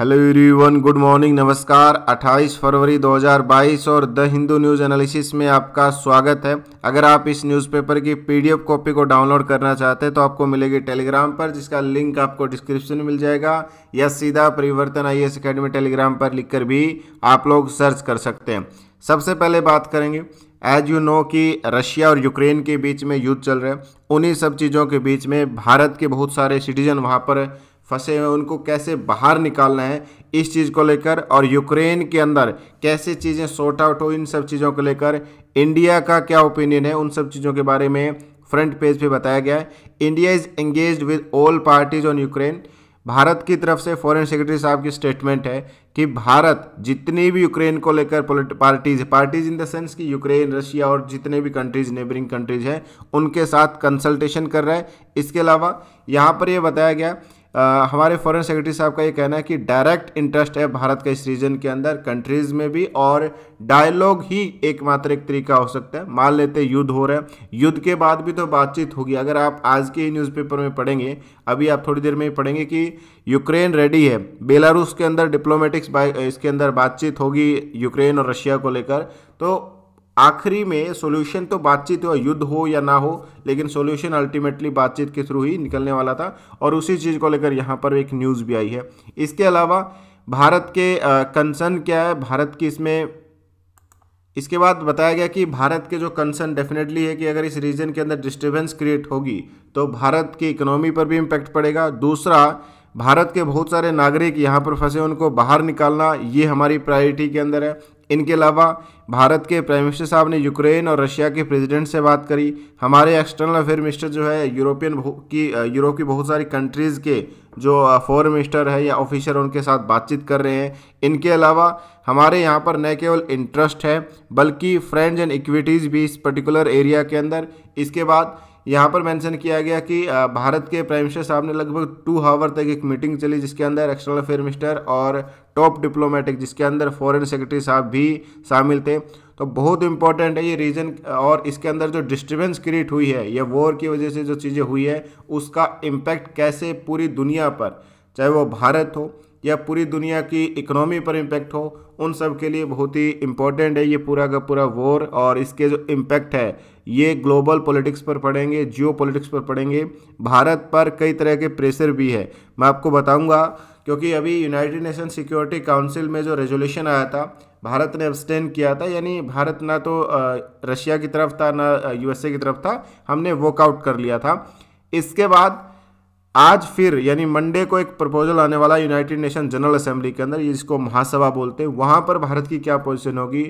hello everyone good morning नमस्कार 28 फरवरी 2022 और the Hindu news analysis में आपका स्वागत है अगर आप इस न्यूज़पेपर की पीडीएफ कॉपी को डाउनलोड करना चाहते हैं तो आपको मिलेगी टेलीग्राम पर जिसका लिंक आपको डिस्क्रिप्शन में मिल जाएगा या सीधा परिवर्तन आई एस अकेडमी टेलीग्राम पर लिख भी आप लोग सर्च कर सकते हैं सबसे पहले बात करेंगे एज यू नो कि रशिया और यूक्रेन के बीच में युद्ध चल रहे हैं उन्हीं सब चीज़ों के बीच में भारत के बहुत सारे सिटीजन वहाँ पर फंसे हुए उनको कैसे बाहर निकालना है इस चीज़ को लेकर और यूक्रेन के अंदर कैसे चीज़ें सॉर्ट आउट हो इन सब चीज़ों को लेकर इंडिया का क्या ओपिनियन है उन सब चीज़ों के बारे में फ्रंट पेज पे बताया गया है India is engage with all parties on Ukraine Bharat की तरफ से फॉरेन सेक्रेटरी साहब की स्टेटमेंट है कि भारत जितनी भी यूक्रेन को लेकर parties parties in the sense कि यूक्रेन रशिया और जितने भी कंट्रीज नेबरिंग कंट्रीज हैं उनके साथ कंसल्टेशन कर रहा है इसके अलावा यहाँ पर यह बताया गया आ, हमारे फॉरेन सेक्रेटरी साहब का ये कहना है कि डायरेक्ट इंटरेस्ट है भारत का इस रीजन के अंदर कंट्रीज़ में भी और डायलॉग ही एकमात्र एक तरीका हो सकता है मान लेते युद्ध हो रहा है युद्ध के बाद भी तो बातचीत होगी अगर आप आज के ही न्यूज़पेपर में पढ़ेंगे अभी आप थोड़ी देर में ही पढ़ेंगे कि यूक्रेन रेडी है बेलारूस के अंदर डिप्लोमेटिक्स इसके अंदर बातचीत होगी यूक्रेन और रशिया को लेकर तो आखिरी में सॉल्यूशन तो बातचीत हो युद्ध हो या ना हो लेकिन सॉल्यूशन अल्टीमेटली बातचीत के थ्रू ही निकलने वाला था और उसी चीज़ को लेकर यहाँ पर एक न्यूज़ भी आई है इसके अलावा भारत के कंसर्न क्या है भारत की इसमें इसके बाद बताया गया कि भारत के जो कंसर्न डेफिनेटली है कि अगर इस रीजन के अंदर डिस्टर्बेंस क्रिएट होगी तो भारत की इकोनॉमी पर भी इम्पैक्ट पड़ेगा दूसरा भारत के बहुत सारे नागरिक यहाँ पर फंसे उनको बाहर निकालना ये हमारी प्रायोरिटी के अंदर है इनके अलावा भारत के प्राइम मिनिस्टर साहब ने यूक्रेन और रशिया के प्रेसिडेंट से बात करी हमारे एक्सटर्नल अफेयर मिनिस्टर जो है यूरोपियन की यूरोप की बहुत सारी कंट्रीज़ के जो फॉरन मिनिस्टर है या ऑफिसर उनके साथ बातचीत कर रहे हैं इनके अलावा हमारे यहाँ पर न केवल इंटरेस्ट है बल्कि फ्रेंड्स एंड इक्विटीज़ भी इस पर्टिकुलर एरिया के अंदर इसके बाद यहाँ पर मेंशन किया गया कि भारत के प्राइम मिनिस्टर साहब ने लगभग टू हावर तक एक मीटिंग चली जिसके अंदर एक्सटर्नल अफेयर मिनिस्टर और टॉप डिप्लोमेटिक जिसके अंदर फॉरेन सेक्रेटरी साहब भी शामिल थे तो बहुत इंपॉर्टेंट है ये रीजन और इसके अंदर जो डिस्टर्बेंस क्रिएट हुई है या वॉर की वजह से जो चीज़ें हुई है उसका इम्पैक्ट कैसे पूरी दुनिया पर चाहे वो भारत हो या पूरी दुनिया की इकोनॉमी पर इम्पैक्ट हो उन सब के लिए बहुत ही इम्पॉर्टेंट है ये पूरा का पूरा वॉर और इसके जो इम्पैक्ट है ये ग्लोबल पॉलिटिक्स पर पड़ेंगे जियो पॉलिटिक्स पर पड़ेंगे भारत पर कई तरह के प्रेशर भी है मैं आपको बताऊंगा क्योंकि अभी यूनाइटेड नेशन सिक्योरिटी काउंसिल में जो रेजोल्यूशन आया था भारत ने अब्सटेन किया था यानी भारत ना तो रशिया की तरफ था ना यूएसए की तरफ था हमने वॉकआउट कर लिया था इसके बाद आज फिर यानी मंडे को एक प्रपोजल आने वाला यूनाइटेड नेशन जनरल असेंबली के अंदर जिसको महासभा बोलते हैं वहाँ पर भारत की क्या पोजीशन होगी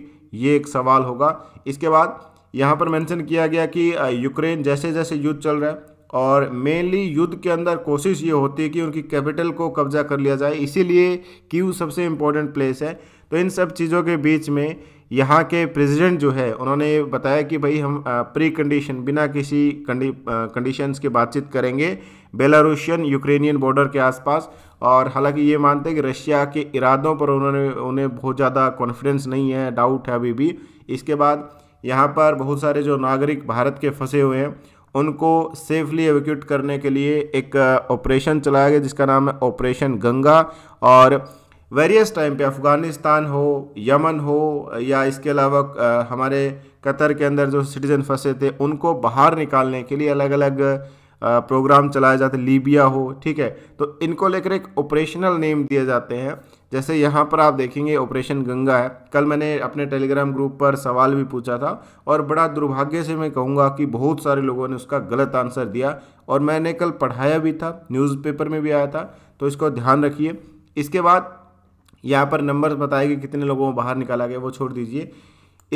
ये एक सवाल होगा इसके बाद यहाँ पर मेंशन किया गया कि यूक्रेन जैसे जैसे युद्ध चल रहा है और मेनली युद्ध के अंदर कोशिश ये होती है कि उनकी कैपिटल को कब्जा कर लिया जाए इसीलिए क्यू सबसे इम्पोर्टेंट प्लेस है तो इन सब चीज़ों के बीच में यहाँ के प्रेसिडेंट जो है उन्होंने बताया कि भाई हम प्री कंडीशन बिना किसी कंडीशंस के बातचीत करेंगे बेलारूशियन यूक्रेनियन बॉर्डर के आसपास और हालांकि ये मानते हैं कि रशिया के इरादों पर उन्होंने उन्हें बहुत ज़्यादा कॉन्फिडेंस नहीं है डाउट है अभी भी इसके बाद यहाँ पर बहुत सारे जो नागरिक भारत के फंसे हुए हैं उनको सेफली एवेक्यूट करने के लिए एक ऑपरेशन uh, चलाया गया जिसका नाम है ऑपरेशन गंगा और वेरियस टाइम पे अफ़गानिस्तान हो यमन हो या इसके अलावा uh, हमारे कतर के अंदर जो सिटीज़न फंसे थे उनको बाहर निकालने के लिए अलग अलग प्रोग्राम चलाए जाते लीबिया हो ठीक है तो इनको लेकर एक ऑपरेशनल नेम दिए जाते हैं जैसे यहाँ पर आप देखेंगे ऑपरेशन गंगा है कल मैंने अपने टेलीग्राम ग्रुप पर सवाल भी पूछा था और बड़ा दुर्भाग्य से मैं कहूँगा कि बहुत सारे लोगों ने उसका गलत आंसर दिया और मैंने कल पढ़ाया भी था न्यूज़पेपर में भी आया था तो इसको ध्यान रखिए इसके बाद यहाँ पर नंबर बताए कि कितने लोगों को बाहर निकाला गया वो छोड़ दीजिए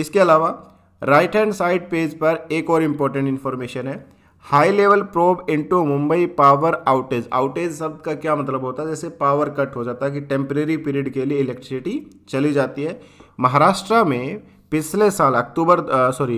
इसके अलावा राइट हैंड साइड पेज पर एक और इम्पोर्टेंट इन्फॉर्मेशन है high level probe into Mumbai power outage outage शब्द का क्या मतलब होता है जैसे पावर कट हो जाता है कि टेम्परेरी पीरियड के लिए इलेक्ट्रिसिटी चली जाती है महाराष्ट्र में पिछले साल अक्टूबर सॉरी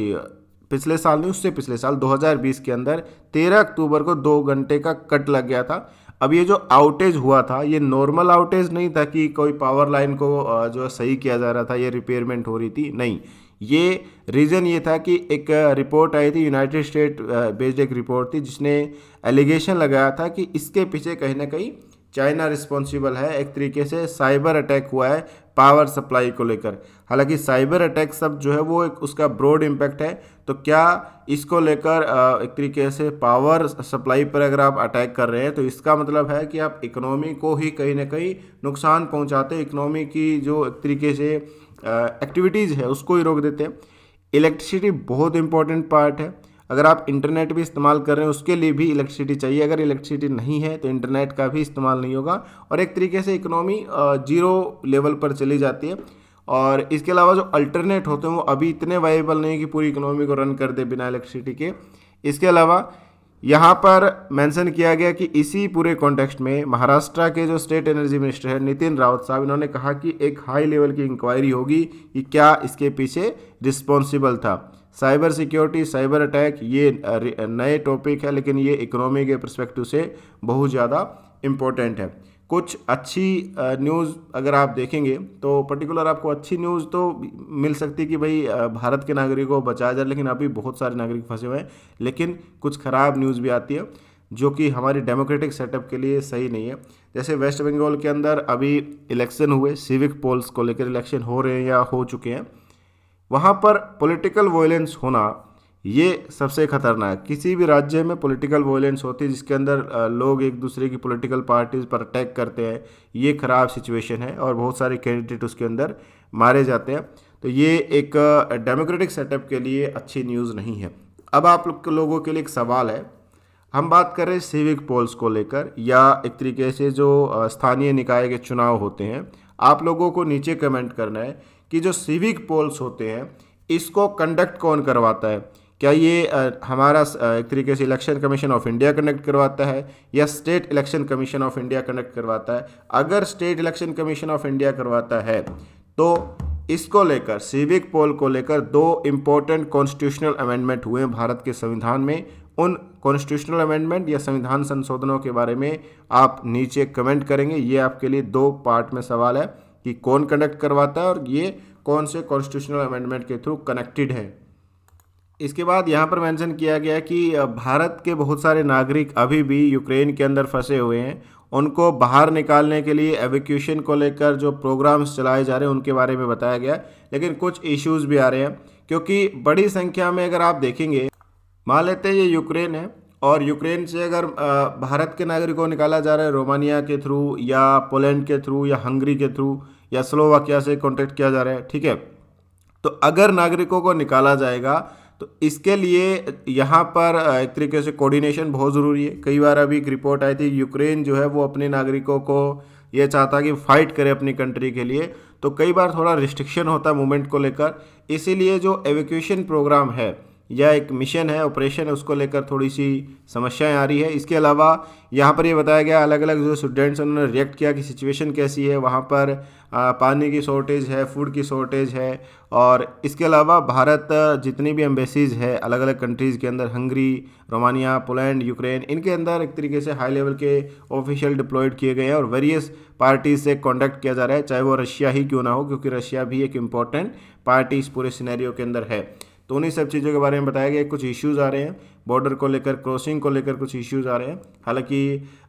पिछले साल नहीं उससे पिछले साल 2020 के अंदर 13 अक्टूबर को दो घंटे का कट लग गया था अब ये जो आउटेज हुआ था ये नॉर्मल आउटेज नहीं था कि कोई पावर लाइन को जो सही किया जा रहा था ये रिपेयरमेंट हो रही थी नहीं ये रीज़न ये था कि एक रिपोर्ट uh, आई थी यूनाइटेड स्टेट बेस्ड एक रिपोर्ट थी जिसने एलिगेशन लगाया था कि इसके पीछे कहीं ना कहीं चाइना रिस्पॉन्सिबल है एक तरीके से साइबर अटैक हुआ है पावर सप्लाई को लेकर हालांकि साइबर अटैक सब जो है वो एक उसका ब्रॉड इम्पैक्ट है तो क्या इसको लेकर uh, एक तरीके से पावर सप्लाई पर अगर आप अटैक कर रहे हैं तो इसका मतलब है कि आप इकोनॉमी को ही कहीं ना कहीं नुकसान पहुंचाते इकोनॉमी की जो एक तरीके से एक्टिविटीज़ है उसको ही रोक देते हैं इलेक्ट्रिसिटी बहुत इंपॉर्टेंट पार्ट है अगर आप इंटरनेट भी इस्तेमाल कर रहे हैं उसके लिए भी इलेक्ट्रिसिटी चाहिए अगर इलेक्ट्रिसिटी नहीं है तो इंटरनेट का भी इस्तेमाल नहीं होगा और एक तरीके से इकोनॉमी जीरो लेवल पर चली जाती है और इसके अलावा जो अल्टरनेट होते हैं वो अभी इतने वाइबल नहीं कि पूरी इकोनॉमी को रन कर दे बिना इलेक्ट्रिसिटी के इसके अलावा यहाँ पर मेंशन किया गया कि इसी पूरे कॉन्टेक्स्ट में महाराष्ट्र के जो स्टेट एनर्जी मिनिस्टर है नितिन रावत साहब इन्होंने कहा कि एक हाई लेवल की इंक्वायरी होगी कि क्या इसके पीछे रिस्पॉन्सिबल था साइबर सिक्योरिटी साइबर अटैक ये नए टॉपिक है लेकिन ये इकोनॉमी के परस्पेक्टिव से बहुत ज़्यादा इम्पोर्टेंट है कुछ अच्छी न्यूज़ अगर आप देखेंगे तो पर्टिकुलर आपको अच्छी न्यूज़ तो मिल सकती है कि भाई भारत के नागरिकों को बचाया जाए लेकिन अभी बहुत सारे नागरिक फंसे हुए हैं लेकिन कुछ ख़राब न्यूज़ भी आती है जो कि हमारे डेमोक्रेटिक सेटअप के लिए सही नहीं है जैसे वेस्ट बंगाल के अंदर अभी इलेक्शन हुए सिविक पोल्स को लेकर इलेक्शन हो रहे हैं या हो चुके हैं वहाँ पर पॉलिटिकल वायलेंस होना ये सबसे खतरनाक किसी भी राज्य में पॉलिटिकल वायलेंस होती है जिसके अंदर लोग एक दूसरे की पॉलिटिकल पार्टीज़ पर अटैक करते हैं ये ख़राब सिचुएशन है और बहुत सारे कैंडिडेट उसके अंदर मारे जाते हैं तो ये एक डेमोक्रेटिक सेटअप के लिए अच्छी न्यूज़ नहीं है अब आप लोग लोगों के लिए एक सवाल है हम बात कर रहे हैं सिविक पोल्स को लेकर या एक तरीके से जो स्थानीय निकाय के चुनाव होते हैं आप लोगों को नीचे कमेंट करना है कि जो सिविक पोल्स होते हैं इसको कंडक्ट कौन करवाता है क्या ये हमारा एक तरीके से election commission of India connect करवाता है या state election commission of India connect करवाता है अगर state election commission of India करवाता है तो इसको लेकर सिविक पोल को लेकर दो इम्पोर्टेंट कॉन्स्टिट्यूशनल अमेंडमेंट हुए हैं भारत के संविधान में उन कॉन्स्टिट्यूशनल अमेंडमेंट या संविधान संशोधनों के बारे में आप नीचे कमेंट करेंगे ये आपके लिए दो पार्ट में सवाल है कि कौन कनेक्ट करवाता है और ये कौन से कॉन्स्टिट्यूशनल अमेंडमेंट के थ्रू कनेक्टेड है इसके बाद यहाँ पर मेंशन किया गया कि भारत के बहुत सारे नागरिक अभी भी यूक्रेन के अंदर फंसे हुए हैं उनको बाहर निकालने के लिए एविक्यूशन को लेकर जो प्रोग्राम्स चलाए जा रहे हैं उनके बारे में बताया गया लेकिन कुछ इश्यूज भी आ रहे हैं क्योंकि बड़ी संख्या में अगर आप देखेंगे मान लेते हैं ये यूक्रेन है और यूक्रेन से अगर भारत के नागरिकों को निकाला जा रहा है रोमानिया के थ्रू या पोलैंड के थ्रू या हंगरी के थ्रू या स्लोवाकिया से कॉन्टेक्ट किया जा रहा है ठीक है तो अगर नागरिकों को निकाला जाएगा तो इसके लिए यहाँ पर एक तरीके से कोऑर्डिनेशन बहुत ज़रूरी है कई बार अभी एक रिपोर्ट आई थी यूक्रेन जो है वो अपने नागरिकों को ये चाहता कि फाइट करे अपनी कंट्री के लिए तो कई बार थोड़ा रिस्ट्रिक्शन होता है मूवमेंट को लेकर इसीलिए जो एवेक्यूशन प्रोग्राम है यह एक मिशन है ऑपरेशन है उसको लेकर थोड़ी सी समस्याएं आ रही है इसके अलावा यहाँ पर ये बताया गया अलग अलग जो स्टूडेंट्स उन्होंने रिएक्ट किया कि सिचुएशन कैसी है वहाँ पर पानी की शॉर्टेज है फूड की शॉर्टेज है और इसके अलावा भारत जितनी भी एम्बेसीज़ है अलग अलग कंट्रीज़ के अंदर हंगरी रोमानिया पोलैंड यूक्रेन इनके अंदर एक तरीके से हाई लेवल के ऑफिशियल डिप्लॉयड किए गए हैं और वेरियस पार्टीज से कॉन्डक्ट किया जा रहा है चाहे वो रशिया ही क्यों ना हो क्योंकि रशिया भी एक इम्पॉर्टेंट पार्टी इस पूरे सिनेरियो के अंदर है तो उन्हीं सब चीज़ों के बारे में बताया गया कुछ इश्यूज़ आ रहे हैं बॉर्डर को लेकर क्रॉसिंग को लेकर कुछ इश्यूज़ आ रहे हैं हालांकि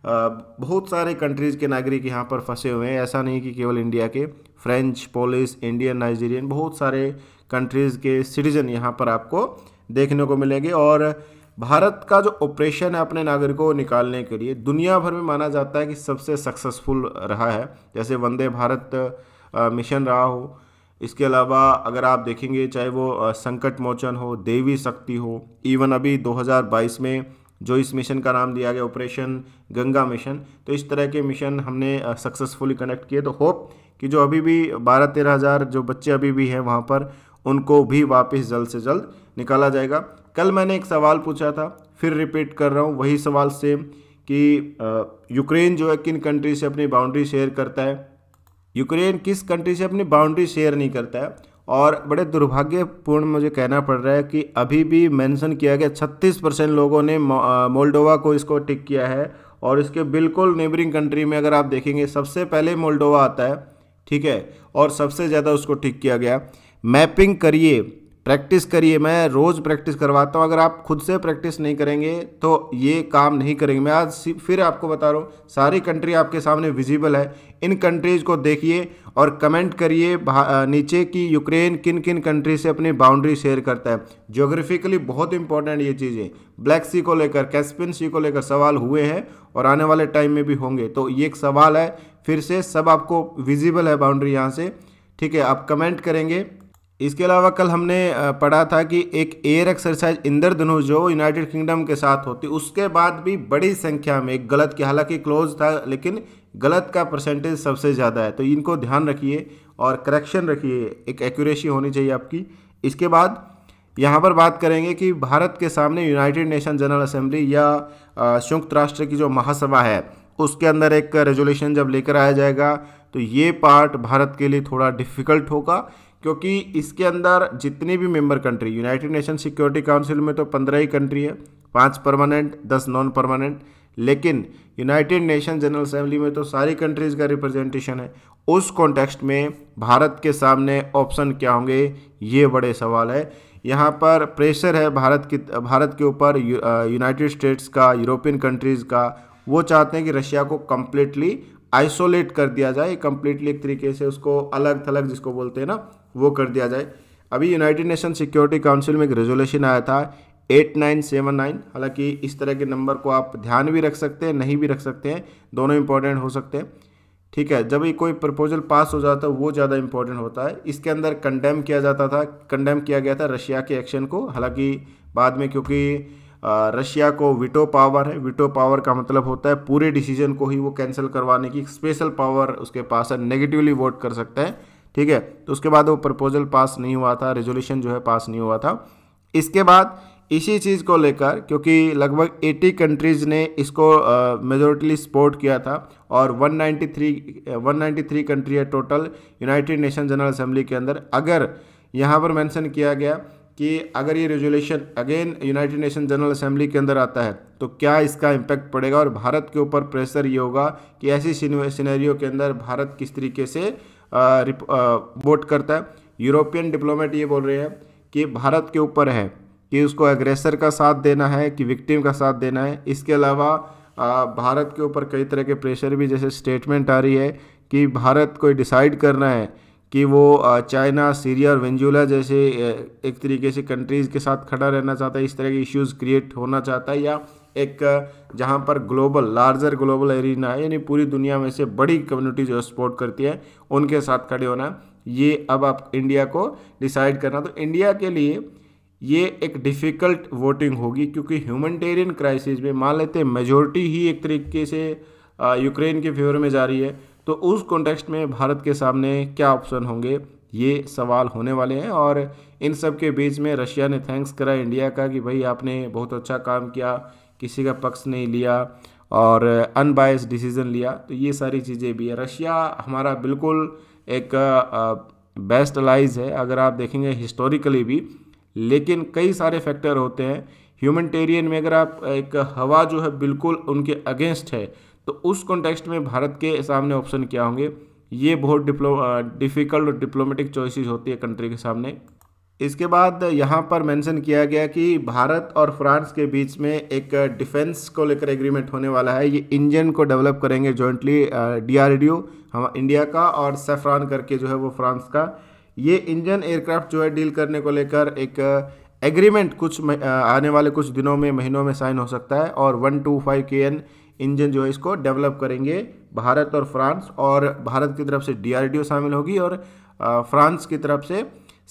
बहुत सारे कंट्रीज़ के नागरिक यहाँ पर फंसे हुए हैं ऐसा नहीं कि केवल इंडिया के फ्रेंच पोलिस इंडियन नाइजीरियन बहुत सारे कंट्रीज़ के सिटीज़न यहाँ पर आपको देखने को मिलेंगे और भारत का जो ऑपरेशन है अपने नागरिकों को निकालने के लिए दुनिया भर में माना जाता है कि सबसे सक्सेसफुल रहा है जैसे वंदे भारत मिशन रहा हो इसके अलावा अगर आप देखेंगे चाहे वो संकट मोचन हो देवी शक्ति हो इवन अभी 2022 में जो इस मिशन का नाम दिया गया ऑपरेशन गंगा मिशन तो इस तरह के मिशन हमने सक्सेसफुली कनेक्ट किए तो होप कि जो अभी भी बारह तेरह हज़ार जो बच्चे अभी भी हैं वहाँ पर उनको भी वापस जल्द से जल्द निकाला जाएगा कल मैंने एक सवाल पूछा था फिर रिपीट कर रहा हूँ वही सवाल सेम कि यूक्रेन जो है किन कंट्री से अपनी बाउंड्री शेयर करता है यूक्रेन किस कंट्री से अपनी बाउंड्री शेयर नहीं करता है और बड़े दुर्भाग्यपूर्ण मुझे कहना पड़ रहा है कि अभी भी मेंशन किया गया छत्तीस परसेंट लोगों ने मोल्डोवा को इसको टिक किया है और इसके बिल्कुल नेबरिंग कंट्री में अगर आप देखेंगे सबसे पहले मोल्डोवा आता है ठीक है और सबसे ज़्यादा उसको टिक किया गया मैपिंग करिए प्रैक्टिस करिए मैं रोज़ प्रैक्टिस करवाता हूँ अगर आप खुद से प्रैक्टिस नहीं करेंगे तो ये काम नहीं करेंगे मैं आज फिर आपको बता रहा हूँ सारी कंट्री आपके सामने विजिबल है इन कंट्रीज़ को देखिए और कमेंट करिए नीचे कि यूक्रेन किन किन कंट्री से अपनी बाउंड्री शेयर करता है जोग्राफिकली बहुत इंपॉर्टेंट ये चीज़ें ब्लैक सी को लेकर कैस्पियन सी को लेकर सवाल हुए हैं और आने वाले टाइम में भी होंगे तो ये एक सवाल है फिर से सब आपको विजिबल है बाउंड्री यहाँ से ठीक है आप कमेंट करेंगे इसके अलावा कल हमने पढ़ा था कि एक एयर एक्सरसाइज इंद्रधनुष जो यूनाइटेड किंगडम के साथ होती उसके बाद भी बड़ी संख्या में एक गलत के हालांकि क्लोज था लेकिन गलत का परसेंटेज सबसे ज़्यादा है तो इनको ध्यान रखिए और करेक्शन रखिए एक एक्यूरेसी होनी चाहिए आपकी इसके बाद यहाँ पर बात करेंगे कि भारत के सामने यूनाइटेड नेशन जनरल असेंबली या संयुक्त राष्ट्र की जो महासभा है उसके अंदर एक रेजोल्यूशन जब लेकर आया जाएगा तो ये पार्ट भारत के लिए थोड़ा डिफ़िकल्ट होगा क्योंकि इसके अंदर जितनी भी member country United Nation Security Council में तो पंद्रह ही कंट्री है पाँच परमानेंट दस नॉन परमानेंट लेकिन यूनाइटेड नेशन जनरल असम्बली में तो सारी कंट्रीज़ का रिप्रेजेंटेशन है उस कॉन्टेक्स्ट में भारत के सामने ऑप्शन क्या होंगे ये बड़े सवाल है यहाँ पर प्रेशर है भारत की भारत के ऊपर यूनाइटेड स्टेट्स का यूरोपियन कंट्रीज़ का वो चाहते हैं कि रशिया को कम्प्लीटली आइसोलेट कर दिया जाए कम्प्लीटली एक तरीके से उसको अलग थलग जिसको बोलते हैं ना वो कर दिया जाए अभी यूनाइटेड नेशन सिक्योरिटी काउंसिल में एक रेजोल्यूशन आया था एट नाइन सेवन नाइन हालांकि इस तरह के नंबर को आप ध्यान भी रख सकते हैं नहीं भी रख सकते हैं दोनों इंपॉर्टेंट हो सकते हैं ठीक है जब ये कोई प्रपोजल पास हो जाता है वो ज़्यादा इंपॉर्टेंट होता है इसके अंदर कंडेम किया जाता था कंडेम किया गया था रशिया के एक्शन को हालांकि बाद में क्योंकि रशिया को विटो पावर है विटो पावर का मतलब होता है पूरे डिसीजन को ही वो कैंसिल करवाने की स्पेशल पावर उसके पास है नेगेटिवली वोट कर सकता है ठीक है तो उसके बाद वो प्रपोजल पास नहीं हुआ था रेजोल्यूशन जो है पास नहीं हुआ था इसके बाद इसी चीज़ को लेकर क्योंकि लगभग 80 कंट्रीज़ ने इसको मेजोरिटली सपोर्ट किया था और 193 193 कंट्री है total United Nation General Assembly के अंदर अगर यहाँ पर मेंशन किया गया कि अगर ये resolution again United Nation General Assembly के अंदर आता है तो क्या इसका इम्पैक्ट पड़ेगा और भारत के ऊपर प्रेशर ये होगा कि ऐसी सिनेरियो के अंदर भारत किस तरीके से वोट करता है यूरोपियन डिप्लोमेट ये बोल रहे हैं कि भारत के ऊपर है कि उसको एग्रेसर का साथ देना है कि विक्टिम का साथ देना है इसके अलावा भारत के ऊपर कई तरह के प्रेशर भी जैसे स्टेटमेंट आ रही है कि भारत को डिसाइड करना है कि वो चाइना सीरिया और वेंजुला जैसे एक तरीके से कंट्रीज़ के साथ खड़ा रहना चाहता है इस तरह के इश्यूज़ क्रिएट होना चाहता है या एक जहाँ पर ग्लोबल लार्जर ग्लोबल एरिना यानी पूरी दुनिया में से बड़ी कम्युनिटी जो सपोर्ट करती है उनके साथ खड़े होना ये अब आप इंडिया को डिसाइड करना तो इंडिया के लिए ये एक डिफ़िकल्ट वोटिंग होगी क्योंकि ह्यूमनटेरियन क्राइसिस में मान लेते हैं मेजोरिटी ही एक तरीके से यूक्रेन के फेवर में जा रही है तो उस कॉन्टेक्स्ट में भारत के सामने क्या ऑप्शन होंगे ये सवाल होने वाले हैं और इन सब के बीच में रशिया ने थैंक्स करा इंडिया का कि भाई आपने बहुत अच्छा काम किया किसी का पक्ष नहीं लिया और अनबायस डिसीज़न लिया तो ये सारी चीज़ें भी है रशिया हमारा बिल्कुल एक बेस्ट अलाइज है अगर आप देखेंगे हिस्टोरिकली भी लेकिन कई सारे फैक्टर होते हैं ह्यूमनटेरियन में अगर आप एक हवा जो है बिल्कुल उनके अगेंस्ट है तो उस कॉन्टेक्स्ट में भारत के सामने ऑप्शन क्या होंगे ये बहुत डिप्लो डिफ़िकल्ट और डिप्लोमेटिक चॉइसेस होती है कंट्री के सामने इसके बाद यहाँ पर मेंशन किया गया कि भारत और फ्रांस के बीच में एक डिफेंस को लेकर एग्रीमेंट होने वाला है ये इंजन को डेवलप करेंगे जॉइंटली डीआरडीओ हम इंडिया का और सेफ्रान करके जो है वो फ्रांस का ये इंजन एयरक्राफ्ट जो है डील करने को लेकर एक एग्रीमेंट कुछ आने वाले कुछ दिनों में महीनों में साइन हो सकता है और वन टू फाइव के एन इंजन जो है इसको डेवलप करेंगे भारत और फ्रांस और भारत की तरफ से डीआरडीओ शामिल होगी और फ्रांस की तरफ से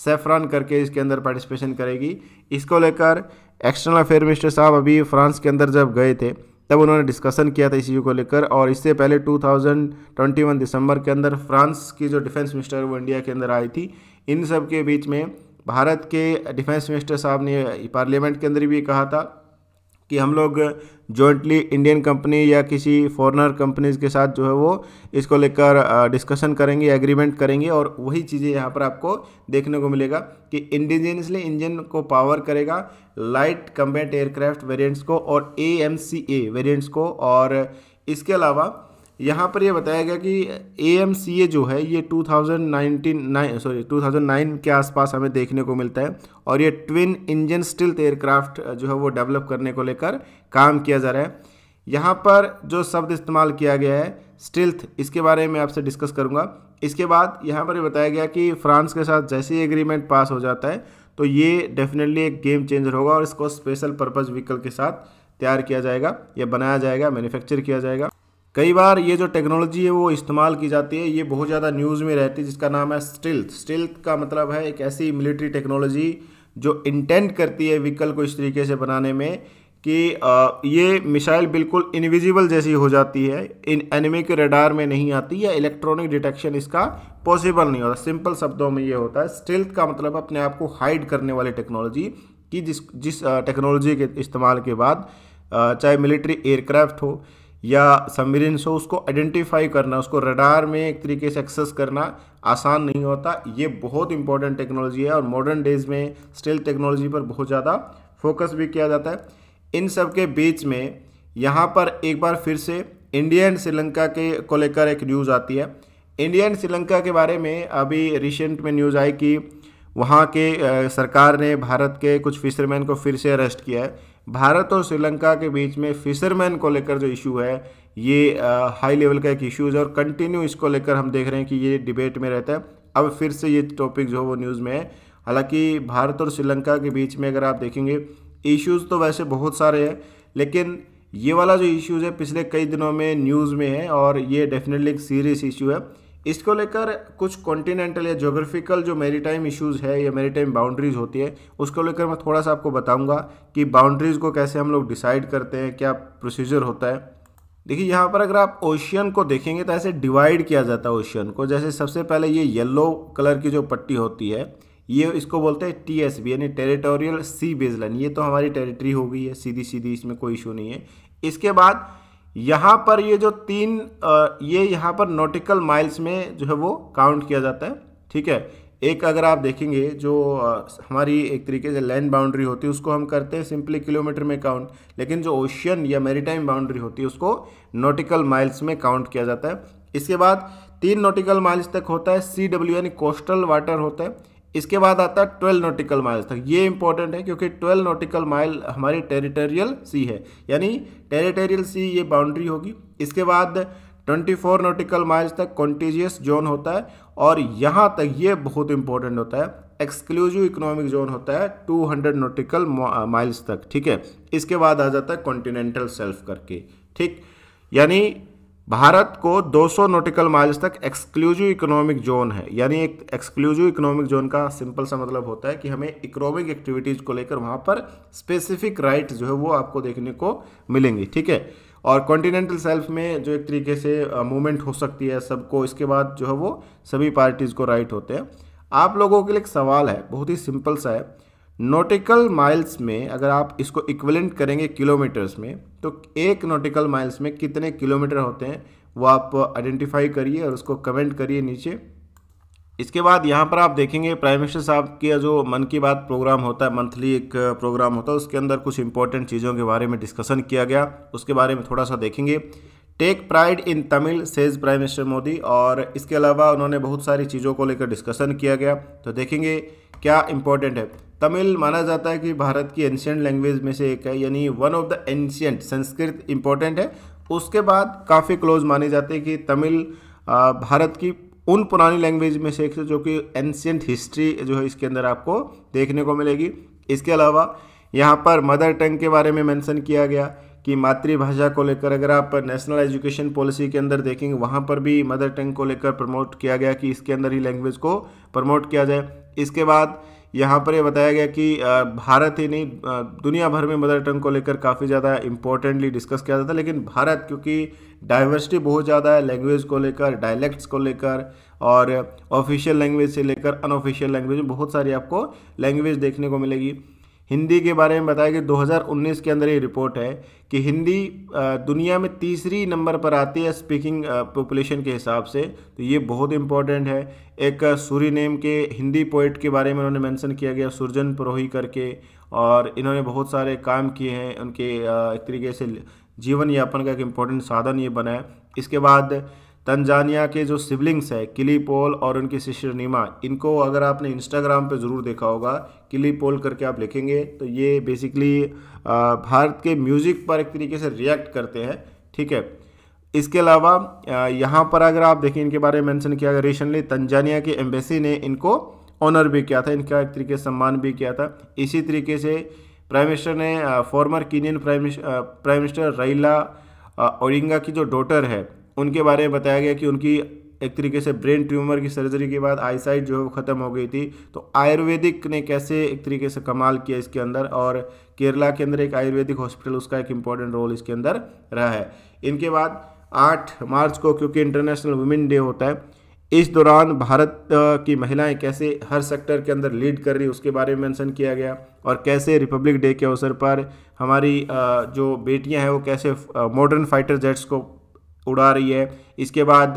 सेफ्रान करके इसके अंदर पार्टिसिपेशन करेगी इसको लेकर एक्सटर्नल अफेयर मिनिस्टर साहब अभी फ्रांस के अंदर जब गए थे तब उन्होंने डिस्कशन किया था इस इशू को लेकर और इससे पहले 2021 दिसंबर के अंदर फ्रांस की जो डिफेंस मिनिस्टर वो इंडिया के अंदर आई थी इन सब के बीच में भारत के डिफेंस मिनिस्टर साहब ने पार्लियामेंट के अंदर भी कहा था कि हम लोग जॉइंटली इंडियन कंपनी या किसी फॉरनर कंपनीज़ के साथ जो है वो इसको लेकर डिस्कशन करेंगे एग्रीमेंट करेंगे और वही चीज़ें यहाँ पर आपको देखने को मिलेगा कि इंडिजिनसली इंजन को पावर करेगा लाइट कम्बेट एयरक्राफ्ट वेरिएंट्स को और A M C A variants को और इसके अलावा यहाँ पर ये यह बताया गया कि ए एम सी ए जो है ये 2019 सॉरी 2009 के आसपास हमें देखने को मिलता है और ये ट्विन इंजन स्टिल्थ एयरक्राफ्ट जो है वो डेवलप करने को लेकर काम किया जा रहा है यहाँ पर जो शब्द इस्तेमाल किया गया है स्टिल्थ इसके बारे में आपसे डिस्कस करूँगा इसके बाद यहाँ पर यह बताया गया कि फ्रांस के साथ जैसे ही एग्रीमेंट पास हो जाता है तो ये डेफिनेटली एक गेम चेंजर होगा और इसको स्पेशल पर्पज़ व्हीकल के साथ तैयार किया जाएगा या बनाया जाएगा मैन्युफैक्चर किया जाएगा कई बार ये जो टेक्नोलॉजी है वो इस्तेमाल की जाती है ये बहुत ज़्यादा न्यूज़ में रहती है जिसका नाम है स्टिल्थ स्टिल्थ का मतलब है एक ऐसी मिलिट्री टेक्नोलॉजी जो इंटेंट करती है व्हीकल को इस तरीके से बनाने में कि ये मिसाइल बिल्कुल इनविजिबल जैसी हो जाती है इन एनिमी के रडार में नहीं आती या इलेक्ट्रॉनिक डिटेक्शन इसका पॉसिबल नहीं होता सिंपल शब्दों में ये होता है स्टिल्थ का मतलब अपने आप को हाइड करने वाली टेक्नोलॉजी कि जिस जिस टेक्नोलॉजी के इस्तेमाल के बाद चाहे मिलिट्री एयरक्राफ्ट हो या सबमरीन से उसको आइडेंटिफाई करना उसको रडार में एक तरीके से एक्सेस करना आसान नहीं होता ये बहुत इंपॉर्टेंट टेक्नोलॉजी है और मॉडर्न डेज में स्टिल टेक्नोलॉजी पर बहुत ज़्यादा फोकस भी किया जाता है इन सब के बीच में यहाँ पर एक बार फिर से इंडिया एंड श्रीलंका के को लेकर एक न्यूज़ आती है इंडिया एंड श्रीलंका के बारे में अभी रिसेंट में न्यूज़ आई कि वहाँ के सरकार ने भारत के कुछ फिशरमैन को फिर से अरेस्ट किया है भारत और श्रीलंका के बीच में फिशरमैन को लेकर जो इशू है ये हाई लेवल का एक इशूज़ है और कंटिन्यू इसको लेकर हम देख रहे हैं कि ये डिबेट में रहता है अब फिर से ये टॉपिक जो है वो न्यूज़ में है हालांकि भारत और श्रीलंका के बीच में अगर आप देखेंगे इश्यूज़ तो वैसे बहुत सारे हैं लेकिन ये वाला जो इश्यूज़ है पिछले कई दिनों में न्यूज़ में है और ये डेफिनेटली एक सीरियस इशू है इसको लेकर कुछ कॉन्टिनेंटल या जोग्राफिकल जो मेरीटाइम इश्यूज़ है या मेरीटाइम बाउंड्रीज़ होती है उसको लेकर मैं थोड़ा सा आपको बताऊंगा कि बाउंड्रीज़ को कैसे हम लोग डिसाइड करते हैं क्या प्रोसीजर होता है देखिए यहाँ पर अगर आप ओशियन को देखेंगे तो ऐसे डिवाइड किया जाता है ओशियन को जैसे सबसे पहले ये येल्लो कलर की जो पट्टी होती है ये इसको बोलते हैं टी एस बी यानी टेरिटोरियल सी बेजलाइन ये तो हमारी टेरिटरी हो गई है सीधी सीधी इसमें कोई इशू नहीं है इसके बाद यहाँ पर ये जो तीन ये यहाँ पर नोटिकल माइल्स में जो है वो काउंट किया जाता है ठीक है एक अगर आप देखेंगे जो हमारी एक तरीके से लैंड बाउंड्री होती है उसको हम करते हैं सिंपली किलोमीटर में काउंट लेकिन जो ओशियन या मेरीटाइम बाउंड्री होती है उसको नोटिकल माइल्स में काउंट किया जाता है इसके बाद तीन नोटिकल माइल्स तक होता है सी डब्ल्यू यानी कोस्टल वाटर होता है इसके बाद आता है ट्वेल्व नोटिकल माइल्स तक ये इंपॉर्टेंट है क्योंकि ट्वेल्व नोटिकल माइल हमारी टेरिटोरियल सी है यानी टेरिटोरियल सी ये बाउंड्री होगी इसके बाद 24 नोटिकल माइल्स तक कॉन्टीजियस जोन होता है और यहाँ तक ये बहुत इंपॉर्टेंट होता है एक्सक्लूसिव इकोनॉमिक जोन होता है 200 नोटिकल माइल्स तक ठीक है इसके बाद आ जाता है कॉन्टिनेंटल सेल्फ करके ठीक यानी भारत को 200 नोटिकल माइल्स तक एक्सक्लूसिव इकोनॉमिक जोन है यानी एक एक्सक्लूसिव इकोनॉमिक जोन का सिंपल सा मतलब होता है कि हमें इकोनॉमिक एक्टिविटीज़ को लेकर वहाँ पर स्पेसिफिक राइट जो है वो आपको देखने को मिलेंगी ठीक है और कॉन्टिनेंटल सेल्फ में जो एक तरीके से मूवमेंट हो सकती है सबको इसके बाद जो है वो सभी पार्टीज़ को राइट होते हैं आप लोगों के लिए एक सवाल है बहुत ही सिंपल सा है नोटिकल माइल्स में अगर आप इसको इक्वलेंट करेंगे किलोमीटर्स में तो एक नोटिकल माइल्स में कितने किलोमीटर होते हैं वो आप आइडेंटिफाई करिए और उसको कमेंट करिए नीचे इसके बाद यहाँ पर आप देखेंगे प्राइम मिनिस्टर साहब के जो मन की बात प्रोग्राम होता है मंथली एक प्रोग्राम होता है उसके अंदर कुछ इंपॉर्टेंट चीज़ों के बारे में डिस्कशन किया गया उसके बारे में थोड़ा सा देखेंगे take pride in Tamil says Prime Minister Modi और इसके अलावा उन्होंने बहुत सारी चीज़ों को लेकर डिस्कशन किया गया तो देखेंगे क्या इंपॉर्टेंट है तमिल माना जाता है कि भारत की एंशियंट लैंग्वेज में से एक है यानी one of the ancient Sanskrit important है उसके बाद काफ़ी क्लोज माने जाते हैं कि तमिल भारत की उन पुरानी लैंग्वेज में से एक जो कि एंशियंट हिस्ट्री जो है इसके अंदर आपको देखने को मिलेगी इसके अलावा यहाँ पर मदर टंग के बारे में मेंशन किया गया कि मातृभाषा को लेकर अगर आप नेशनल एजुकेशन पॉलिसी के अंदर देखेंगे वहाँ पर भी मदर टंग को लेकर प्रमोट किया गया कि इसके अंदर ही लैंग्वेज को प्रमोट किया जाए इसके बाद यहाँ पर यह बताया गया कि भारत ही नहीं दुनिया भर में मदर टंग को लेकर काफ़ी ज़्यादा इम्पोर्टेंटली डिस्कस किया जाता है लेकिन भारत क्योंकि डाइवर्सिटी बहुत ज़्यादा है लैंग्वेज को लेकर डायलैक्ट्स को लेकर और ऑफिशियल लैंग्वेज से लेकर अनऑफिशियल लैंग्वेज बहुत सारी आपको लैंग्वेज देखने को मिलेगी हिंदी के बारे में बताया कि 2019 के अंदर ये रिपोर्ट है कि हिंदी दुनिया में तीसरी नंबर पर आती है स्पीकिंग पॉपुलेशन के हिसाब से तो ये बहुत इंपॉर्टेंट है एक सूरी नेम के हिंदी पोइट के बारे में उन्होंने मेंशन किया गया सुरजन परोही करके और इन्होंने बहुत सारे काम किए हैं उनके एक तरीके से जीवन यापन का एक इम्पोर्टेंट साधन ये बना है इसके बाद तंजानिया के जो सिबलिंग्स हैं किली पोल और उनकी सिस्टर नीमा इनको अगर आपने इंस्टाग्राम पे ज़रूर देखा होगा किली पोल करके आप लिखेंगे तो ये बेसिकली भारत के म्यूज़िक पर एक तरीके से रिएक्ट करते हैं ठीक है इसके अलावा यहाँ पर अगर आप देखें इनके बारे में मैंसन किया गया रिसेंटली तंजानिया की एम्बेसी ने इनको ऑनर भी किया था इनका एक तरीके से सम्मान भी किया था इसी तरीके से प्राइम मिनिस्टर ने former Kenyan prime prime minister Raila Odinga की जो डॉटर है उनके बारे में बताया गया कि उनकी एक तरीके से ब्रेन ट्यूमर की सर्जरी के बाद आईसाइट जो है वो ख़त्म हो गई थी तो आयुर्वेदिक ने कैसे एक तरीके से कमाल किया इसके अंदर और केरला के अंदर एक आयुर्वेदिक हॉस्पिटल उसका एक इम्पॉर्टेंट रोल इसके अंदर रहा है इनके बाद आठ मार्च को क्योंकि इंटरनेशनल वुमेन डे होता है इस दौरान भारत की महिलाएँ कैसे हर सेक्टर के अंदर लीड कर रही उसके बारे में मैंसन किया गया और कैसे रिपब्लिक डे के अवसर पर हमारी जो बेटियाँ हैं वो कैसे मॉडर्न फाइटर जेट्स को उड़ा रही है इसके बाद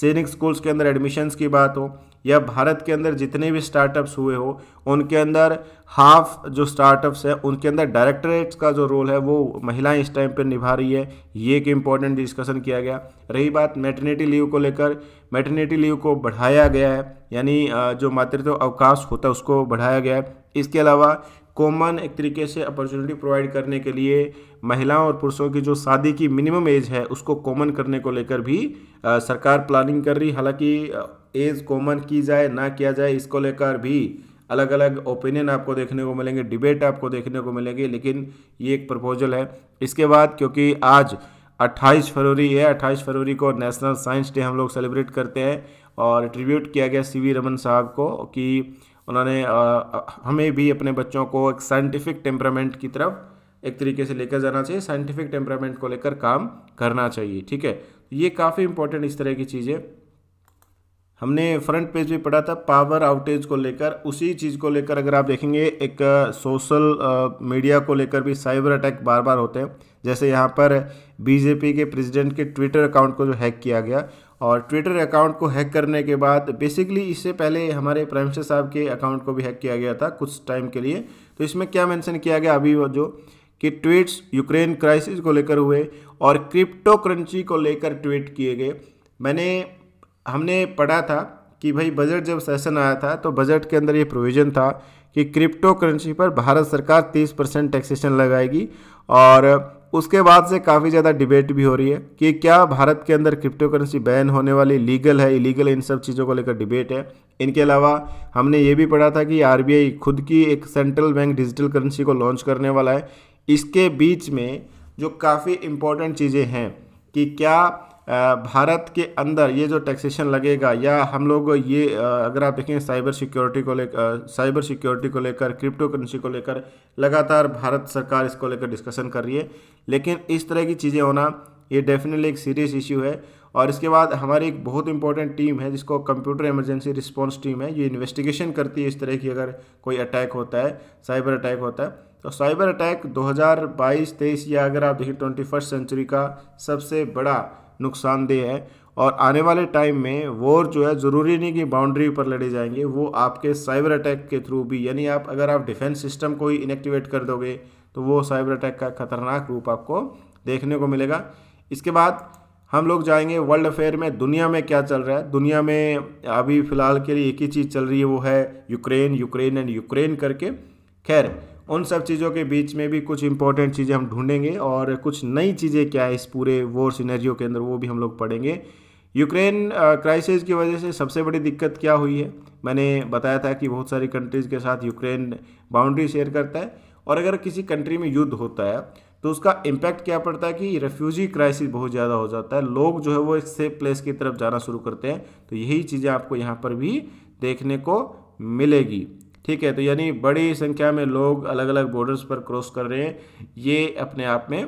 सैनिक स्कूल्स के अंदर एडमिशन्स की बात हो या भारत के अंदर जितने भी स्टार्टअप्स हुए हो उनके अंदर हाफ जो स्टार्टअप्स है उनके अंदर डायरेक्टरेट्स का जो रोल है वो महिलाएं इस टाइम पर निभा रही है ये एक इम्पॉर्टेंट डिस्कशन किया गया रही बात मैटर्निटी लीव को लेकर मैटर्निटी लीव को बढ़ाया गया है यानी जो मातृत्व अवकाश होता है उसको बढ़ाया गया है इसके अलावा कॉमन एक तरीके से अपॉर्चुनिटी प्रोवाइड करने के लिए महिलाओं और पुरुषों की जो शादी की मिनिमम एज है उसको कॉमन करने को लेकर भी आ, सरकार प्लानिंग कर रही हालांकि एज कॉमन की जाए ना किया जाए इसको लेकर भी अलग अलग ओपिनियन आपको देखने को मिलेंगे डिबेट आपको देखने को मिलेंगे लेकिन ये एक प्रपोजल है इसके बाद क्योंकि आज 28 फरवरी है 28 फरवरी को नेशनल साइंस डे हम लोग सेलिब्रेट करते हैं और ट्रिब्यूट किया गया सी वी रमन साहब को कि उन्होंने हमें भी अपने बच्चों को एक साइंटिफिक टेम्परामेंट की तरफ एक तरीके से लेकर जाना चाहिए साइंटिफिक टेम्परामेंट को लेकर काम करना चाहिए ठीक है ये काफ़ी इंपॉर्टेंट इस तरह की चीज़ें हमने फ्रंट पेज पे पढ़ा था पावर आउटेज को लेकर उसी चीज़ को लेकर अगर आप देखेंगे एक सोशल मीडिया को लेकर भी साइबर अटैक बार बार होते हैं जैसे यहाँ पर बीजेपी के प्रेसिडेंट के ट्विटर अकाउंट को जो हैक किया गया और ट्विटर अकाउंट को हैक करने के बाद बेसिकली इससे पहले हमारे प्राइम मिनिस्टर साहब के अकाउंट को भी हैक किया गया था कुछ टाइम के लिए तो इसमें क्या मैंसन किया गया अभी जो कि ट्वीट्स यूक्रेन क्राइसिस को लेकर हुए और क्रिप्टो करेंसी को लेकर ट्वीट किए गए मैंने हमने पढ़ा था कि भाई बजट जब सेशन आया था तो बजट के अंदर ये प्रोविज़न था कि क्रिप्टो करेंसी पर भारत सरकार 30 परसेंट टैक्सेशन लगाएगी और उसके बाद से काफ़ी ज़्यादा डिबेट भी हो रही है कि क्या भारत के अंदर क्रिप्टो करेंसी बैन होने वाली लीगल है इलीगल इन सब चीज़ों को लेकर डिबेट है इनके अलावा हमने ये भी पढ़ा था कि आर खुद की एक सेंट्रल बैंक डिजिटल करेंसी को लॉन्च करने वाला है इसके बीच में जो काफ़ी इम्पोर्टेंट चीज़ें हैं कि क्या भारत के अंदर ये जो टैक्सेशन लगेगा या हम लोग ये अगर आप देखें साइबर सिक्योरिटी को लेकर साइबर सिक्योरिटी को लेकर क्रिप्टो करेंसी को लेकर लगातार भारत सरकार इसको लेकर डिस्कशन कर रही है लेकिन इस तरह की चीज़ें होना ये डेफिनेटली एक सीरियस इशू है और इसके बाद हमारी एक बहुत इंपॉर्टेंट टीम है जिसको कंप्यूटर इमरजेंसी रिस्पॉन्स टीम है ये इन्वेस्टिगेशन करती है इस तरह की अगर कोई अटैक होता है साइबर अटैक होता है तो साइबर अटैक 2022-23 या अगर आप देखें ट्वेंटी सेंचुरी का सबसे बड़ा नुकसानदेह है और आने वाले टाइम में वॉर जो है ज़रूरी नहीं कि बाउंड्री पर लड़े जाएंगे वो आपके साइबर अटैक के थ्रू भी यानी आप अगर आप डिफेंस सिस्टम को ही इनएक्टिवेट कर दोगे तो वो साइबर अटैक का खतरनाक रूप आपको देखने को मिलेगा इसके बाद हम लोग जाएंगे वर्ल्ड अफेयर में दुनिया में क्या चल रहा है दुनिया में अभी फ़िलहाल के लिए एक ही चीज़ चल रही है वो है यूक्रेन यूक्रेन एंड यूक्रेन करके खैर उन सब चीज़ों के बीच में भी कुछ इंपॉर्टेंट चीज़ें हम ढूंढेंगे और कुछ नई चीज़ें क्या है इस पूरे वॉर सिनेरियो के अंदर वो भी हम लोग पढ़ेंगे यूक्रेन क्राइसिस uh, की वजह से सबसे बड़ी दिक्कत क्या हुई है मैंने बताया था कि बहुत सारी कंट्रीज़ के साथ यूक्रेन बाउंड्री शेयर करता है और अगर किसी कंट्री में युद्ध होता है तो उसका इम्पैक्ट क्या पड़ता है कि रेफ्यूजी क्राइसिस बहुत ज़्यादा हो जाता है लोग जो है वो एक सेफ प्लेस की तरफ जाना शुरू करते हैं तो यही चीज़ें आपको यहाँ पर भी देखने को मिलेगी ठीक है तो यानी बड़ी संख्या में लोग अलग अलग बॉर्डर्स पर क्रॉस कर रहे हैं ये अपने आप में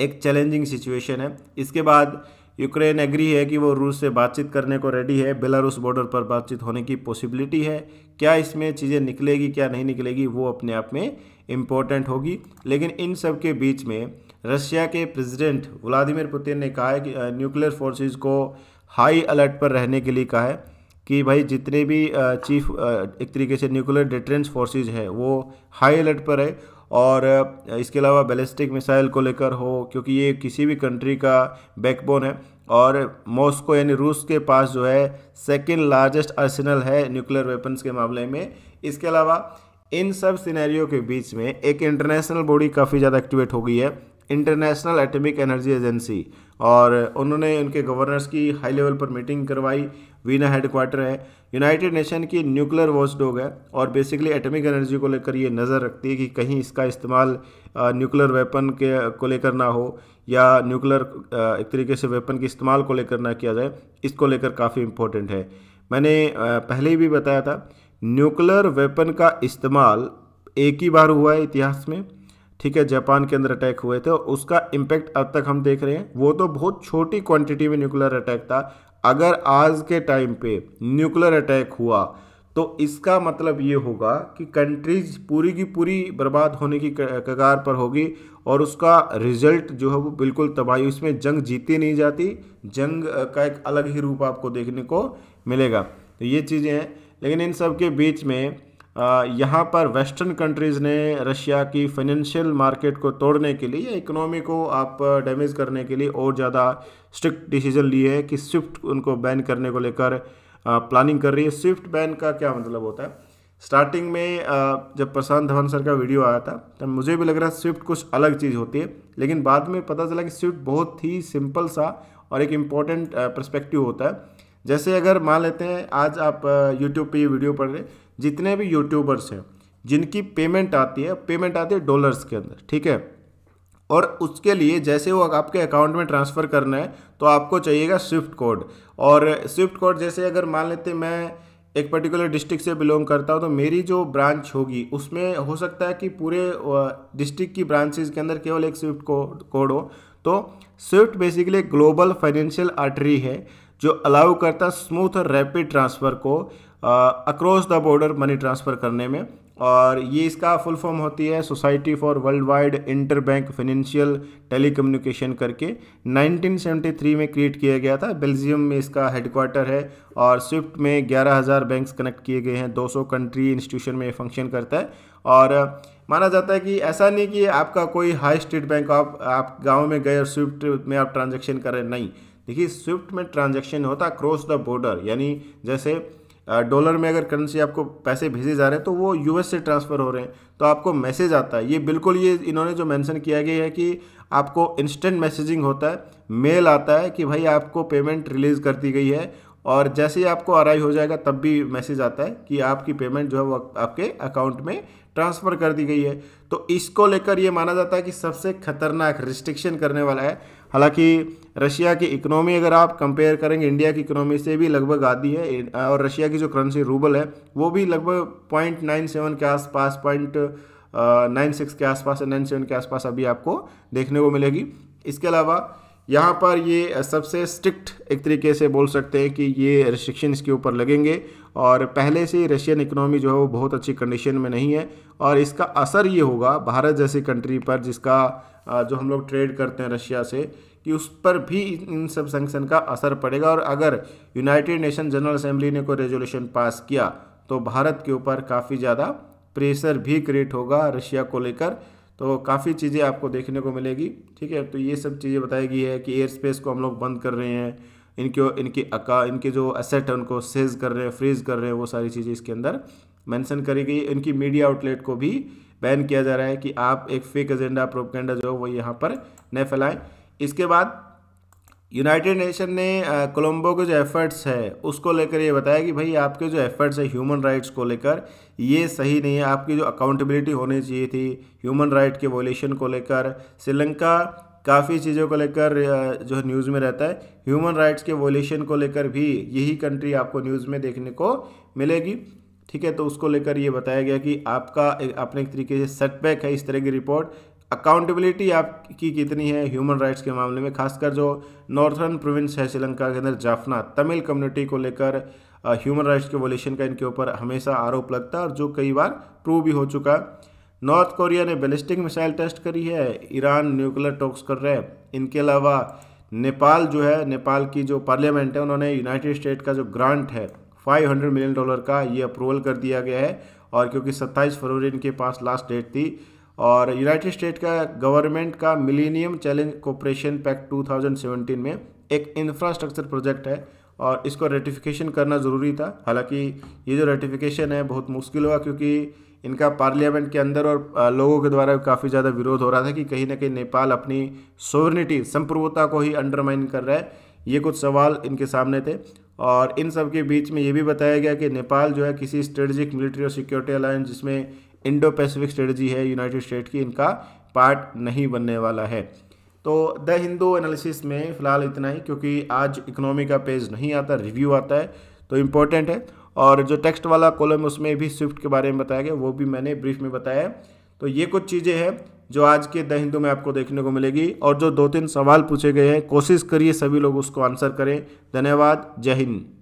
एक चैलेंजिंग सिचुएशन है इसके बाद यूक्रेन एग्री है कि वो रूस से बातचीत करने को रेडी है बेलारूस बॉर्डर पर बातचीत होने की पॉसिबिलिटी है क्या इसमें चीज़ें निकलेगी क्या नहीं निकलेगी वो अपने आप में इम्पोर्टेंट होगी लेकिन इन सब के बीच में रशिया के प्रेसिडेंट व्लादिमीर पुतिन ने कहा है कि न्यूक्लियर फोर्सेस को हाई अलर्ट पर रहने के लिए कहा है कि भाई जितने भी चीफ एक तरीके से न्यूक्लियर डिटरेंस फोर्सेज है वो हाई अलर्ट पर है और इसके अलावा बैलिस्टिक मिसाइल को लेकर हो क्योंकि ये किसी भी कंट्री का बैकबोन है और मॉस्को यानी रूस के पास जो है सेकेंड लार्जेस्ट अर्सनल है न्यूक्लियर वेपन्स के मामले में इसके अलावा इन सब सिनेरियो के बीच में एक इंटरनेशनल बॉडी काफ़ी ज़्यादा एक्टिवेट हो गई है इंटरनेशनल एटॉमिक एनर्जी एजेंसी और उन्होंने उनके गवर्नर्स की हाई लेवल पर मीटिंग करवाई वीना हेडक्वार्टर है यूनाइटेड नेशन की न्यूक्लियर वॉच डॉग है और बेसिकली एटॉमिक एनर्जी को लेकर ये नज़र रखती है कि कहीं इसका इस्तेमाल न्यूक्लियर वेपन के को लेकर ना हो या न्यूक्लियर एक तरीके से वेपन के इस्तेमाल को लेकर ना किया जाए इसको लेकर काफ़ी इम्पोर्टेंट है मैंने पहले भी बताया था न्यूक्लियर वेपन का इस्तेमाल एक ही बार हुआ है इतिहास में ठीक है जापान के अंदर अटैक हुए थे और उसका इम्पैक्ट अब तक हम देख रहे हैं वो तो बहुत छोटी क्वांटिटी में न्यूक्लियर अटैक था अगर आज के टाइम पे न्यूक्लियर अटैक हुआ तो इसका मतलब ये होगा कि कंट्रीज पूरी की पूरी बर्बाद होने की कगार पर होगी और उसका रिजल्ट जो है वो बिल्कुल तबाही उसमें जंग जीती नहीं जाती जंग का एक अलग ही रूप आपको देखने को मिलेगा तो ये चीज़ें हैं लेकिन इन सब के बीच में यहाँ पर वेस्टर्न कंट्रीज़ ने रशिया की फाइनेंशियल मार्केट को तोड़ने के लिए या इकोनॉमी को आप डैमेज करने के लिए और ज़्यादा स्ट्रिक्ट डिसीजन लिए है कि स्विफ्ट उनको बैन करने को लेकर प्लानिंग कर रही है स्विफ्ट बैन का क्या मतलब होता है स्टार्टिंग में जब प्रशांत धवन सर का वीडियो आया था तब तो मुझे भी लग रहा है स्विफ्ट कुछ अलग चीज़ होती है लेकिन बाद में पता चला कि स्विफ्ट बहुत ही सिंपल सा और एक इम्पॉर्टेंट परस्पेक्टिव होता है जैसे अगर मान लेते हैं आज आप यूट्यूब पे ये वीडियो पढ़ रहे जितने भी यूट्यूबर्स हैं जिनकी पेमेंट आती है पेमेंट आती है डॉलर्स के अंदर ठीक है और उसके लिए जैसे वो आपके अकाउंट में ट्रांसफ़र करना है तो आपको चाहिएगा स्विफ्ट कोड और स्विफ्ट कोड जैसे अगर मान लेते मैं एक पर्टिकुलर डिस्ट्रिक्ट से बिलोंग करता हूँ तो मेरी जो ब्रांच होगी उसमें हो सकता है कि पूरे डिस्ट्रिक्ट की ब्रांचेज के अंदर केवल एक स्विफ्ट कोड कोड हो तो SWIFT basically global financial artery है जो अलाउ करता है स्मूथ और रैपिड ट्रांसफ़र को across the border money transfer करने में और ये इसका फुल फॉर्म होती है society for world wide inter bank financial telecommunication करके 1973 में क्रिएट किया गया था बेल्जियम में इसका हेडक्वार्टर है और स्विफ्ट में 11,000 बैंक्स कनेक्ट किए गए हैं 200 कंट्री इंस्टीट्यूशन में फंक्शन करता है और माना जाता है कि ऐसा नहीं कि आपका कोई हाई स्टेट बैंक आप आप गाँव में गए और स्विफ्ट में आप ट्रांजेक्शन करें नहीं देखिए स्विफ्ट में ट्रांजेक्शन होता क्रॉस द बॉर्डर यानी जैसे डॉलर में अगर करेंसी आपको पैसे भेजे जा रहे हैं तो वो यूएस से ट्रांसफ़र हो रहे हैं तो आपको मैसेज आता है ये बिल्कुल ये इन्होंने जो मेंशन किया गया है कि आपको इंस्टेंट मैसेजिंग होता है मेल आता है कि भाई आपको पेमेंट रिलीज़ कर दी गई है और जैसे ही आपको अराइव हो जाएगा तब भी मैसेज आता है कि आपकी पेमेंट जो है वो आपके अकाउंट में ट्रांसफ़र कर दी गई है तो इसको लेकर यह माना जाता है कि सबसे खतरनाक रिस्ट्रिक्शन करने वाला है हालांकि रशिया की इकोनॉमी अगर आप कंपेयर करेंगे इंडिया की इकोनॉमी से भी लगभग आधी है और रशिया की जो करेंसी रूबल है वो भी लगभग पॉइंट नाइन सेवन के आसपास पॉइंट नाइन सिक्स के आसपास नाइन सेवन के आसपास अभी आपको देखने को मिलेगी इसके अलावा यहाँ पर ये सबसे स्ट्रिक्ट एक तरीके से बोल सकते हैं कि ये रिस्ट्रिक्शन इसके ऊपर लगेंगे और पहले से रशियन इकोनॉमी जो है वो बहुत अच्छी कंडीशन में नहीं है और इसका असर ये होगा भारत जैसी कंट्री पर जिसका जो हम लोग ट्रेड करते हैं रशिया से कि उस पर भी इन सब सेंक्शन का असर पड़ेगा और अगर यूनाइटेड नेशन जनरल असेंबली ने कोई रेजोल्यूशन पास किया तो भारत के ऊपर काफ़ी ज़्यादा प्रेशर भी क्रिएट होगा रशिया को लेकर तो काफ़ी चीज़ें आपको देखने को मिलेगी ठीक है तो ये सब चीज़ें बताई गई है कि एयर स्पेस को हम लोग बंद कर रहे हैं इनके इनकी अका इनके जो असेट है उनको सेज कर रहे हैं फ्रीज कर रहे हैं वो सारी चीज़ें इसके अंदर मेंशन करी गई इनकी मीडिया आउटलेट को भी बैन किया जा रहा है कि आप एक फेक एजेंडा प्रोपगेंडा जो है वो यहाँ पर न फैलाएं इसके बाद यूनाइटेड नेशन ने कोलंबो के जो एफर्ट्स है उसको लेकर ये बताया कि भाई आपके जो एफर्ट्स है ह्यूमन राइट्स को लेकर ये सही नहीं है आपकी जो अकाउंटेबिलिटी होनी चाहिए थी ह्यूमन राइट के वोलेशन को लेकर श्रीलंका काफ़ी चीज़ों को लेकर जो है न्यूज़ में रहता है ह्यूमन राइट्स के वोलेशन को लेकर भी यही कंट्री आपको न्यूज़ में देखने को मिलेगी ठीक है तो उसको लेकर ये बताया गया कि आपका अपने एक तरीके से सेटबैक है इस तरह की रिपोर्ट अकाउंटेबिलिटी आपकी कितनी है ह्यूमन राइट्स के मामले में खासकर जो नॉर्थर्न प्रोविंस है श्रीलंका के अंदर जाफना तमिल कम्युनिटी को लेकर ह्यूमन राइट्स के वोल्यूशन का इनके ऊपर हमेशा आरोप लगता है और जो कई बार प्रूव भी हो चुका नॉर्थ कोरिया ने बैलिस्टिक मिसाइल टेस्ट करी है ईरान न्यूक्लियर टॉक्स कर रहे हैं इनके अलावा नेपाल जो है नेपाल की जो पार्लियामेंट है उन्होंने यूनाइटेड स्टेट का जो ग्रांट है 500 मिलियन डॉलर का ये अप्रूवल कर दिया गया है और क्योंकि 27 फरवरी इनके पास लास्ट डेट थी और यूनाइटेड स्टेट का गवर्नमेंट का मिलीनियम चैलेंज कॉपरेशन पैक्ट 2017 में एक इंफ्रास्ट्रक्चर प्रोजेक्ट है और इसको रेटिफिकेशन करना ज़रूरी था हालांकि ये जो रेटिफिकेशन है बहुत मुश्किल हुआ क्योंकि इनका पार्लियामेंट के अंदर और लोगों के द्वारा काफ़ी ज़्यादा विरोध हो रहा था कि कहीं ना कहीं नेपाल अपनी सोवर्निटी संप्रभुता को ही अंडरमाइन कर रहा है ये कुछ सवाल इनके सामने थे और इन सब के बीच में ये भी बताया गया कि नेपाल जो है किसी स्ट्रेटजिक मिलिट्री और सिक्योरिटी अलायंस जिसमें इंडो पैसिफिक स्ट्रेटजी है यूनाइटेड स्टेट की इनका पार्ट नहीं बनने वाला है तो द हिंदू एनालिसिस में फ़िलहाल इतना ही क्योंकि आज इकोनॉमी का पेज नहीं आता रिव्यू आता है तो इम्पोर्टेंट है और जो टेक्स्ट वाला कॉलम उसमें भी स्विफ्ट के बारे में बताया गया वो भी मैंने ब्रीफ में बताया है तो ये कुछ चीज़ें हैं जो आज के द हिंदू में आपको देखने को मिलेगी और जो दो तीन सवाल पूछे गए हैं कोशिश करिए सभी लोग उसको आंसर करें धन्यवाद जय हिंद